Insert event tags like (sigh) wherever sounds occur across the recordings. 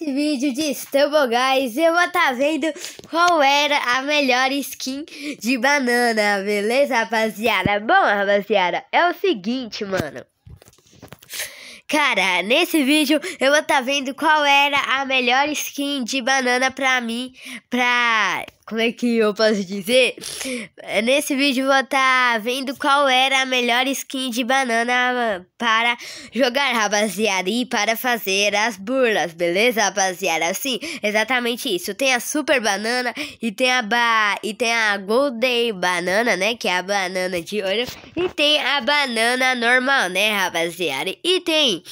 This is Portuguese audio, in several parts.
Nesse vídeo de Stumble Guys, eu vou estar tá vendo qual era a melhor skin de banana, beleza, rapaziada? Bom, rapaziada, é o seguinte, mano. Cara, nesse vídeo eu vou estar tá vendo qual era a melhor skin de banana pra mim, pra como é que eu posso dizer? Nesse vídeo vou estar tá vendo qual era a melhor skin de banana para jogar, rapaziada, e para fazer as burlas, beleza, rapaziada? Sim, exatamente isso. Tem a super banana e tem a ba... e tem a golden banana, né, que é a banana de ouro, e tem a banana normal, né, rapaziada? E tem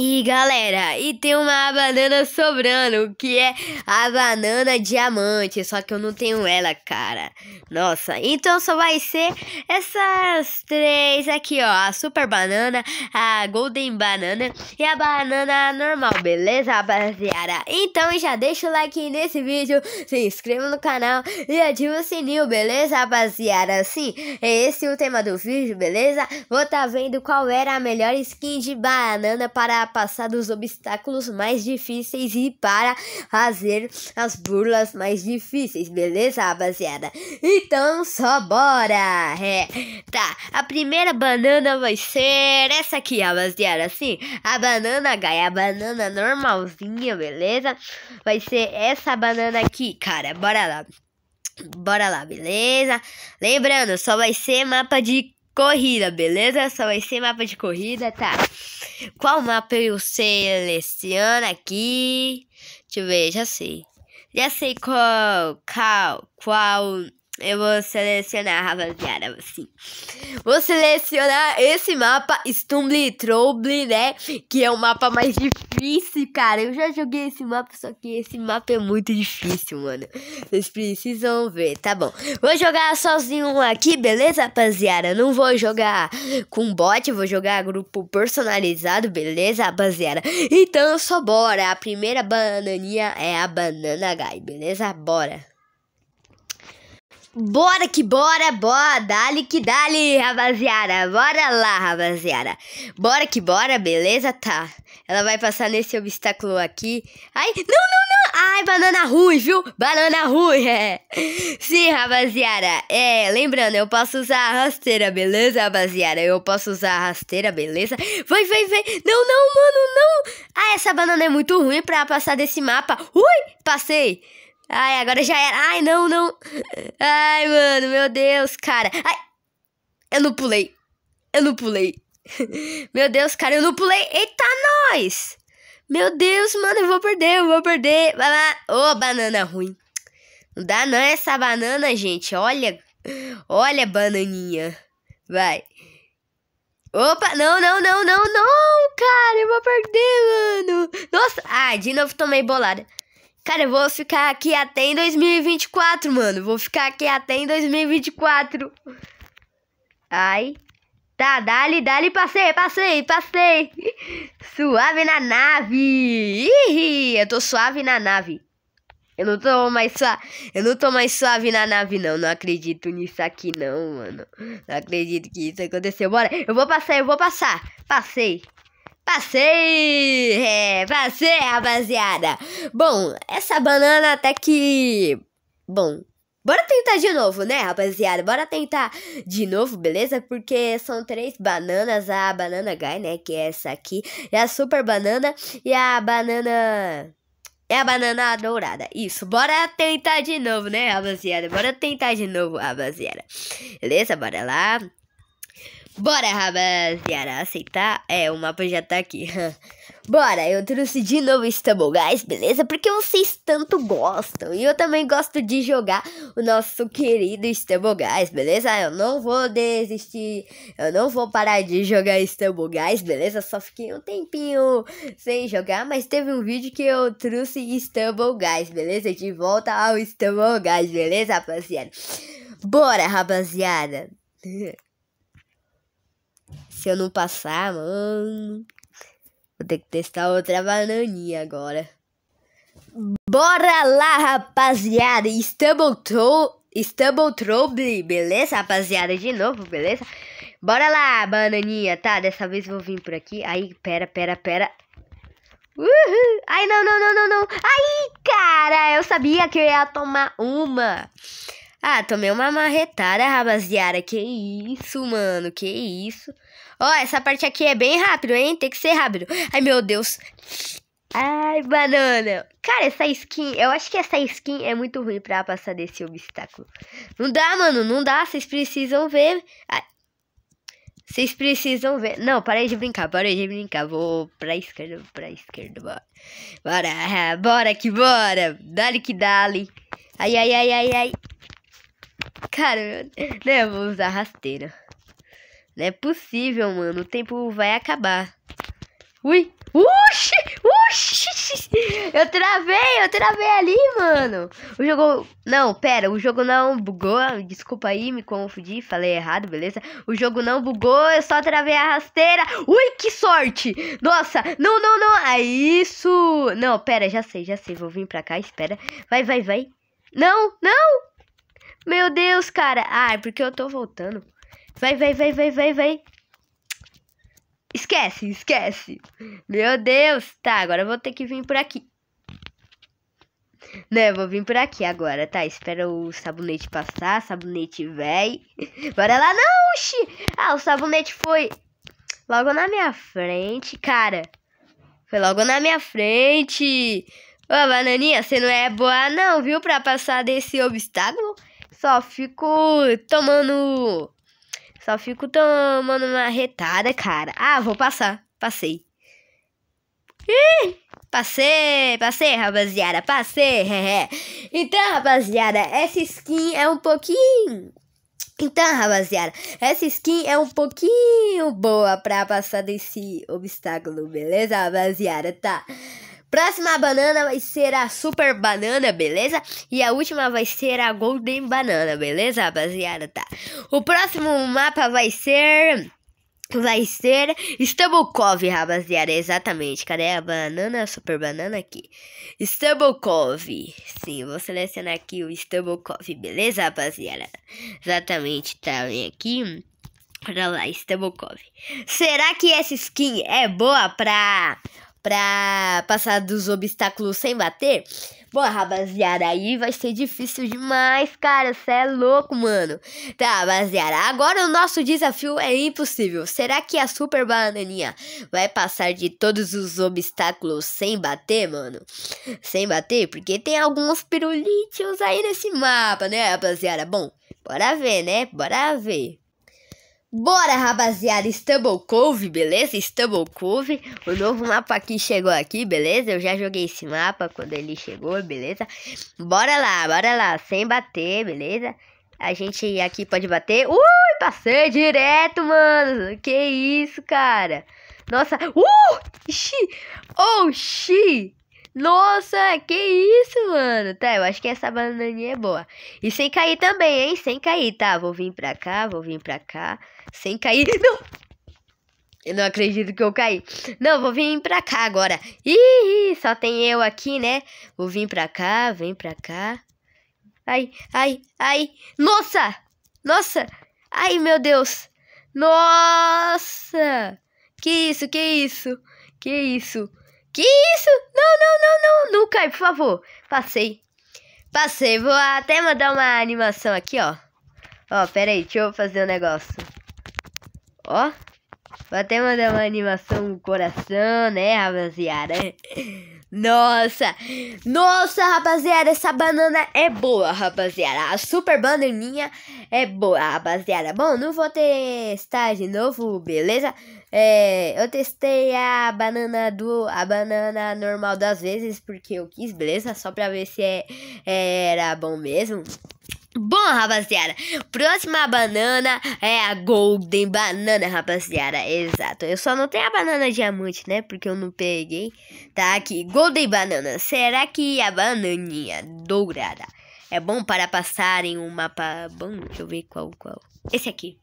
e galera, e tem uma banana sobrando, que é a banana diamante, só que eu não tenho ela, cara. Nossa, então só vai ser essas três aqui, ó, a super banana, a golden banana e a banana normal, beleza, rapaziada? Então já deixa o like nesse vídeo, se inscreva no canal e ativa o sininho, beleza, rapaziada? Sim, é esse o tema do vídeo, beleza? Vou tá vendo qual era a melhor skin de banana para passar dos obstáculos mais difíceis e para fazer as burlas mais difíceis, beleza, rapaziada? Então só bora! É, tá, a primeira banana vai ser essa aqui, rapaziada, assim, a banana, gaia, a banana normalzinha, beleza? Vai ser essa banana aqui, cara, bora lá. Bora lá, beleza? Lembrando, só vai ser mapa de corrida, beleza? Só vai ser mapa de corrida, tá? Qual mapa eu seleciono aqui? Deixa eu ver, já sei. Já sei qual, qual, qual eu vou selecionar, rapaziada, assim. Vou selecionar esse mapa, Stumble Trouble, né? Que é o mapa mais difícil, cara. Eu já joguei esse mapa, só que esse mapa é muito difícil, mano. Vocês precisam ver, tá bom. Vou jogar sozinho aqui, beleza, rapaziada? Não vou jogar com bot, vou jogar grupo personalizado, beleza, rapaziada? Então, só bora. A primeira bananinha é a Banana Guy, beleza? Bora. Bora que bora, bora, dali que dali, rapaziada. Bora lá, rapaziada. Bora que bora, beleza? Tá. Ela vai passar nesse obstáculo aqui. Ai, não, não, não. Ai, banana ruim, viu? Banana ruim, é. Sim, rapaziada. É, lembrando, eu posso usar a rasteira, beleza, rapaziada? Eu posso usar a rasteira, beleza? Vai, vai, vai. Não, não, mano, não. Ah, essa banana é muito ruim pra passar desse mapa. Ui, passei. Ai, agora já era. Ai, não, não. Ai, mano, meu Deus, cara. Ai, eu não pulei. Eu não pulei. (laughs) Meu Deus, cara, eu não pulei. Eita, nós! Meu Deus, mano, eu vou perder, eu vou perder. Vai lá. Ô, oh, banana ruim. Não dá não essa banana, gente. Olha. Olha, bananinha. Vai. Opa, não, não, não, não, não, cara. Eu vou perder, mano. Nossa. Ai, de novo tomei bolada. Cara, eu vou ficar aqui até em 2024, mano. Vou ficar aqui até em 2024. Ai. Tá, dali, dali, passei, passei, passei. (laughs) Suave na nave. Ih, eu tô suave na nave. Eu não tô mais suave. Eu não tô mais suave na nave, não. Não acredito nisso aqui, não, mano. Não acredito que isso aconteceu. Bora. Eu vou passar, eu vou passar. Passei. Passei! É, passei, rapaziada! Bom, essa banana até que. Bom, Bora tentar de novo, né, rapaziada? Bora tentar de novo, beleza? Porque são três bananas, a banana guy, né, que é essa aqui, é a super banana e a banana... É a banana dourada, isso. Bora tentar de novo, né, rapaziada? Bora tentar de novo, rapaziada. Beleza? Bora lá. Bora, rapaziada, aceitar? É, o mapa já tá aqui. (laughs) Bora, eu trouxe de novo Stumble Guys, beleza? Porque vocês tanto gostam. E eu também gosto de jogar o nosso querido Stumble Guys, beleza? Eu não vou desistir, eu não vou parar de jogar Stumble Guys, beleza? Só fiquei um tempinho sem jogar, mas teve um vídeo que eu trouxe Stumble Guys, beleza? De volta ao Stumble Guys, beleza, rapaziada? Bora, rapaziada! (laughs) Se eu não passar, mano. Vou ter que testar outra bananinha agora. Bora lá, rapaziada. Stumble Troll. Stumble Trouble, beleza, rapaziada? De novo, beleza? Bora lá, bananinha. Tá, dessa vez vou vir por aqui. Aí, pera, pera, pera. Uhul. Ai, não, não, não, não, não. Ai, cara, eu sabia que eu ia tomar uma. Ah, tomei uma marretada, rapaziada. Que isso, mano. Que isso. Ó, oh, essa parte aqui é bem rápido, hein? Tem que ser rápido. Ai, meu Deus. Ai, banana. Cara, essa skin... Eu acho que essa skin é muito ruim pra passar desse obstáculo. Não dá, mano. Não dá. Vocês precisam ver... Vocês precisam ver. Não, parei de brincar, parei de brincar. Vou pra esquerda, pra esquerda, bora. Bora, bora que bora. Dale que dale. Ai, ai, ai, ai, ai. Cara, né? Eu vou usar rasteira. Não é possível, mano. O tempo vai acabar. Ui! Uxi! Uxi! Eu travei, eu travei ali, mano. O jogo. Não, pera, o jogo não bugou. Desculpa aí, me confundi, falei errado, beleza? O jogo não bugou, eu só travei a rasteira. Ui, que sorte! Nossa, não, não, não. É isso! Não, pera, já sei, já sei. Vou vir pra cá, espera. Vai, vai, vai. Não, não! Meu Deus, cara. Ah, é porque eu tô voltando. Vai, vai, vai, vai, vai, vai. Esquece, esquece. Meu Deus. Tá, agora eu vou ter que vir por aqui. Né, vou vir por aqui agora, tá? Espera o sabonete passar, sabonete véi. Bora lá, não, xi. Ah, o sabonete foi logo na minha frente, cara. Foi logo na minha frente. Ô, bananinha, você não é boa não, viu? Pra passar desse obstáculo. Só fico tomando. Só fico tomando uma retada, cara. Ah, vou passar. Passei. Ih, passei, passei, rapaziada, passei. então, rapaziada, essa skin é um pouquinho. Então, rapaziada, essa skin é um pouquinho boa pra passar desse obstáculo, beleza, rapaziada? Tá. Próxima banana vai ser a Super Banana, beleza? E a última vai ser a Golden Banana, beleza, rapaziada? Tá. O próximo mapa vai ser. Vai ser Stambukov, rapaziada, exatamente. Cadê a banana, a super banana aqui? Stambukov. Sim, vou selecionar aqui o Stambukov, beleza, rapaziada? Exatamente, tá vem aqui. Olha lá, Stambukov. Será que essa skin é boa pra pra passar dos obstáculos sem bater. Bom, rapaziada, aí vai ser difícil demais, cara. Você é louco, mano. Tá, rapaziada, agora o nosso desafio é impossível. Será que a super bananinha vai passar de todos os obstáculos sem bater, mano? Sem bater? Porque tem alguns pirulitos aí nesse mapa, né, rapaziada? Bom, bora ver, né? Bora ver. Bora, rapaziada, Stumble Cove, beleza? Stumble Cove, o novo mapa que chegou aqui, beleza? Eu já joguei esse mapa quando ele chegou, beleza? Bora lá, bora lá, sem bater, beleza? A gente aqui pode bater. Ui, passei direto, mano! Que isso, cara? Nossa, uh! Xi! Oh, xi! Nossa, que isso, mano. Tá, eu acho que essa bananinha é boa. E sem cair também, hein? Sem cair, tá? Vou vir pra cá, vou vir pra cá. Sem cair. (laughs) Não! Eu não acredito que eu caí. Não, vou vir pra cá agora. Ih, só tem eu aqui, né? Vou vir pra cá, vem pra cá. Ai, ai, ai. Nossa! Nossa! Ai, meu Deus! Nossa! Que isso, que isso? Que isso? Que isso? Não, não, não, não. Não cai, por favor. Passei. Passei. Vou até mandar uma animação aqui, ó. Ó, pera aí. Deixa eu fazer um negócio. Ó, vai até mandar uma animação no coração, né, rapaziada? Nossa, nossa, rapaziada, essa banana é boa, rapaziada. A super bananinha é boa, rapaziada. Bom, não vou testar de novo, beleza? É, eu testei a banana do a banana normal das vezes porque eu quis, beleza? Só pra ver se é, é era bom mesmo. Bom, rapaziada, próxima banana é a Golden Banana, rapaziada. Exato. Eu só não tenho a banana diamante, né? Porque eu não peguei. Tá aqui, Golden Banana. Será que a bananinha dourada é bom para passar em um mapa bom? Deixa eu ver qual, qual. Esse aqui.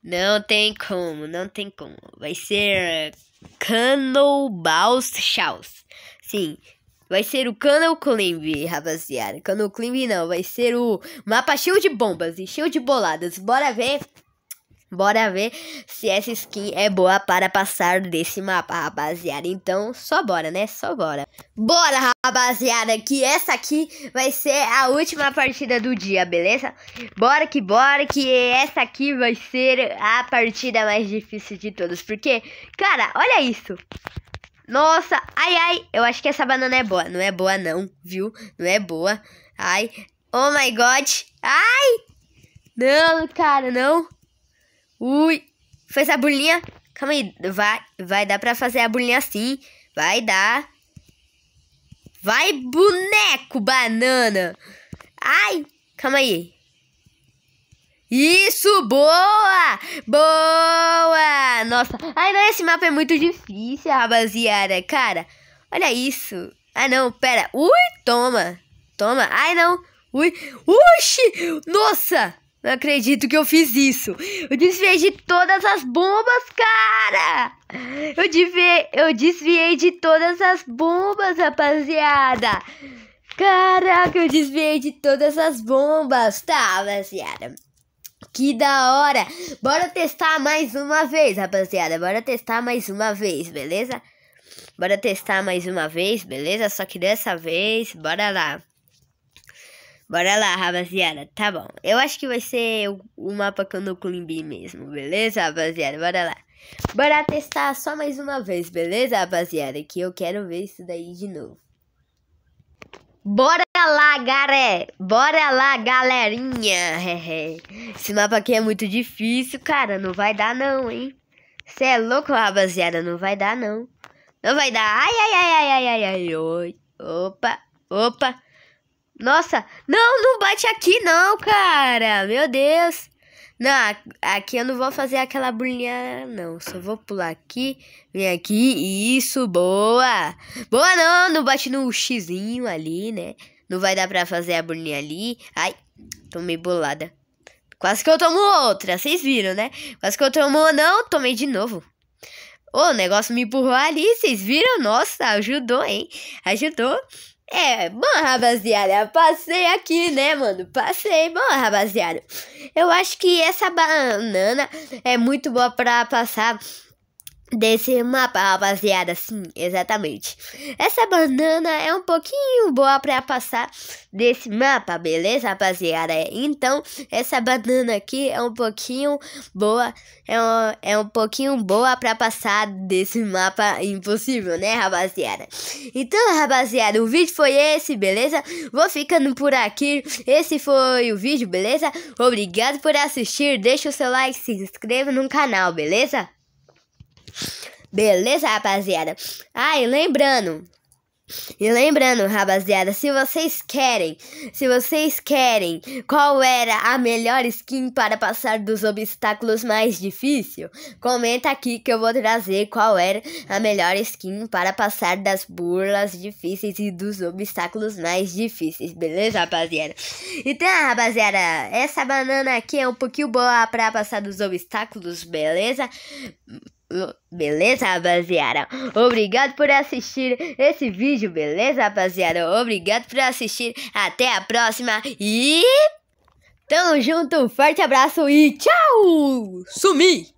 Não tem como, não tem como. Vai ser cannibal Shouse. Sim, Vai ser o Canal Climb, rapaziada. Canal Climb não, vai ser o mapa cheio de bombas e cheio de boladas. Bora ver? Bora ver se essa skin é boa para passar desse mapa, rapaziada. Então, só bora, né? Só bora. Bora, rapaziada, que essa aqui vai ser a última partida do dia, beleza? Bora que bora, que essa aqui vai ser a partida mais difícil de todas. Porque, cara, olha isso. Nossa, ai, ai, eu acho que essa banana é boa. Não é boa não, viu? Não é boa. Ai, oh my god. Ai! Não, cara, não. Ui, fez a bolinha. Calma aí, vai, vai dar pra fazer a bolinha assim. Vai dar. Vai, boneco, banana. Ai, calma aí. Isso, boa! Boa! Nossa, Ai, não esse mapa é muito difícil, rapaziada. Cara, olha isso. Ah, não, pera. Ui, toma. Toma. Ai, não. Ui. Uxi! Nossa! Não acredito que eu fiz isso. Eu desviei de todas as bombas, cara. Eu desviei, eu desviei de todas as bombas, rapaziada. Caraca, eu desviei de todas as bombas. Tá, rapaziada. Que da hora! Bora testar mais uma vez, rapaziada. Bora testar mais uma vez, beleza? Bora testar mais uma vez, beleza? Só que dessa vez, bora lá. Bora lá, rapaziada. Tá bom. Eu acho que vai ser o, o mapa que eu não climbi mesmo, beleza, rapaziada? Bora lá. Bora testar só mais uma vez, beleza, rapaziada? Que eu quero ver isso daí de novo. Bora lá, galera! Bora lá, galerinha! Esse mapa aqui é muito difícil, cara. Não vai dar não, hein? Você é louco, rapaziada? Não vai dar não. Não vai dar. Ai, ai, ai, ai, ai, ai, ai. Opa, opa. Nossa, não, não bate aqui não, cara. Meu Deus. Não, aqui eu não vou fazer aquela bolinha, não. Só vou pular aqui, vem aqui, isso, boa. Boa não, não bate no xizinho ali, né? Não vai dar pra fazer a bolinha ali. Ai, tomei bolada. Quase que eu tomo outra, vocês viram, né? Quase que eu tomo, não, tomei de novo. O negócio me empurrou ali, vocês viram? Nossa, ajudou, hein? Ajudou. É, bom, rapaziada, passei aqui, né, mano? Passei, bom, rapaziada. Eu acho que essa banana é muito boa pra passar desse mapa, rapaziada. Sim, exatamente. Essa banana é um pouquinho boa para passar desse mapa, beleza, rapaziada? Então, essa banana aqui é um pouquinho boa, é um, é um pouquinho boa para passar desse mapa impossível, né, rapaziada? Então, rapaziada, o vídeo foi esse, beleza? Vou ficando por aqui. Esse foi o vídeo, beleza? Obrigado por assistir. Deixa o seu like, se inscreva no canal, beleza? Beleza, rapaziada? Ah, e lembrando, e lembrando, rapaziada, se vocês querem, se vocês querem qual era a melhor skin para passar dos obstáculos mais difíceis comenta aqui que eu vou trazer qual era a melhor skin para passar das burlas difíceis e dos obstáculos mais difíceis, beleza, rapaziada? Então, rapaziada, essa banana aqui é um pouquinho boa para passar dos obstáculos, beleza? Beleza, rapaziada? Obrigado por assistir esse vídeo, beleza, rapaziada? Obrigado por assistir. Até a próxima e... Tamo junto, um forte abraço e tchau! Sumi!